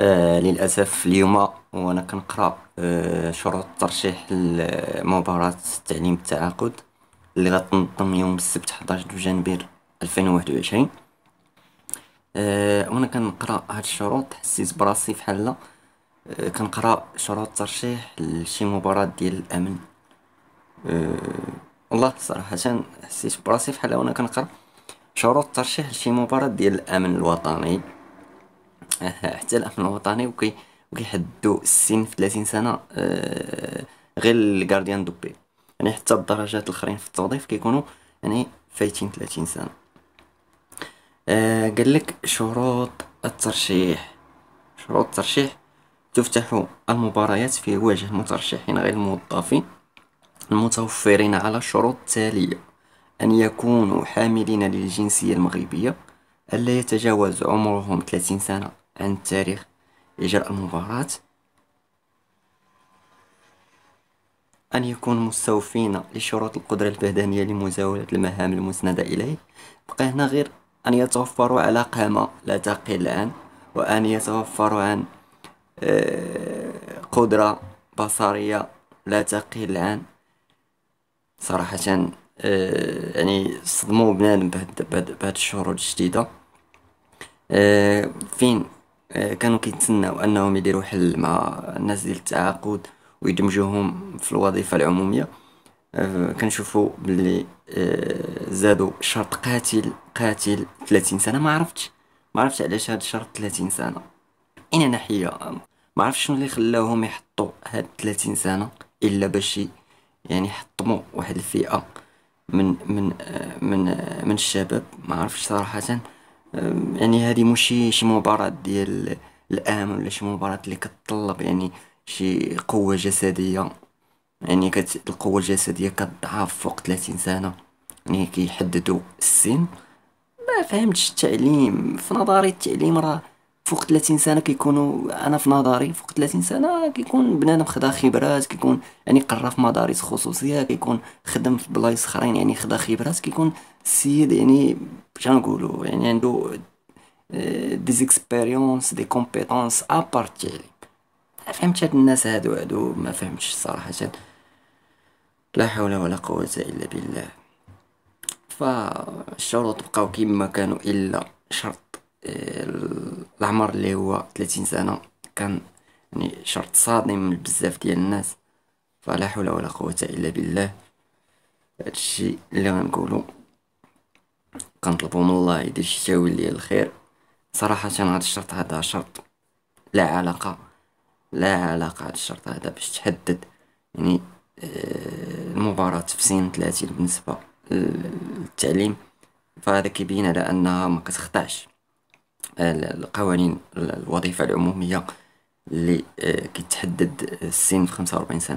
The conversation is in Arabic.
آه، للأسف اليوم وأنا كنقرا آه شروط ترشيح لمباراة تعليم التعاقد اللي غتنظم يوم السبت 11 جانفير 2021 آه وأنا كنقرا هاد الشروط حسيت براسي فحال آه كنقرا شروط ترشيح لشي مباراة ديال الأمن آه والله صراحة حسيت براسي فحال وأنا كنقرا شروط ترشيح لشي مباراة ديال الأمن الوطني حتى الامن الوطني وكي وكيحدوا السن في 30 سنه آه، غير الكارديان دو بي يعني حتى الدرجات الاخرين في التوظيف كيكونوا يعني فايتين 30 سنه آه، قال لك شروط الترشيح شروط الترشيح تفتح المباريات في وجه المترشحين غير الموظفين المتوفرين على الشروط التالية أن يكونوا حاملين للجنسية المغربية ألا يتجاوز عمرهم 30 سنة عن التاريخ إجراء المباراة أن يكون مستوفين لشروط القدرة البدنية لمزاولة المهام المسندة إليه بقى هنا غير أن يتوفروا على قامة لا تقل عن وأن يتوفروا عن آه، قدرة بصرية لا تقل عن صراحة آه، يعني صدموا بنادم بهاد الشروط الجديدة آه، فين كانوا كيتسناو انهم يديروا حل مع الناس ديال التعاقد ويدمجوهم في الوظيفه العموميه آه، كنشوفوا باللي آه، زادوا شرط قاتل قاتل 30 سنه ما عرفتش ما عرفتش علاش هذا الشرط 30 سنه اين ناحيه ما عرفتش شنو اللي خلاهم يحطوا هاد 30 سنه الا باش يعني حطموا واحد الفئه من من آه، من من الشباب ما عرفتش صراحه يعني هذه ماشي شي مباراة ديال الآن ولا شي مباراة اللي كتطلب يعني شي قوة جسدية يعني كت... القوة الجسدية كتضعف فوق 30 سنة يعني كيحددوا السن ما فهمتش التعليم في نظري التعليم راه فوق 30 سنه كيكونوا انا في نظري فوق 30 سنه كيكون بنادم خدا خبرات كيكون يعني قرا في مدارس خصوصيه كيكون خدم في بلايص اخرين يعني خدا خبرات كيكون السيد يعني باش نقولوا يعني عنده دي زيكسبيريونس دي كومبيتونس ابار التعليم ما فهمتش هاد الناس هادو هادو ما فهمتش صراحه لا حول ولا قوه الا بالله فالشروط بقاو كما كانوا الا شرط آه، العمر اللي هو 30 سنه كان يعني شرط صادم من بزاف ديال الناس فلا حول ولا قوه الا بالله هادشي اللي غنقولو كنطلبو من الله يدير شي تاويل ليا الخير صراحه هاد الشرط هذا شرط لا علاقه لا علاقه هاد الشرط هذا باش تحدد يعني آه، المباراة في سن 30 بالنسبة للتعليم فهذا كيبين على أنها ما كتخطاش القوانين الوظيفة العمومية اللي آه، كيتحدد السن في خمسة وربعين سنة.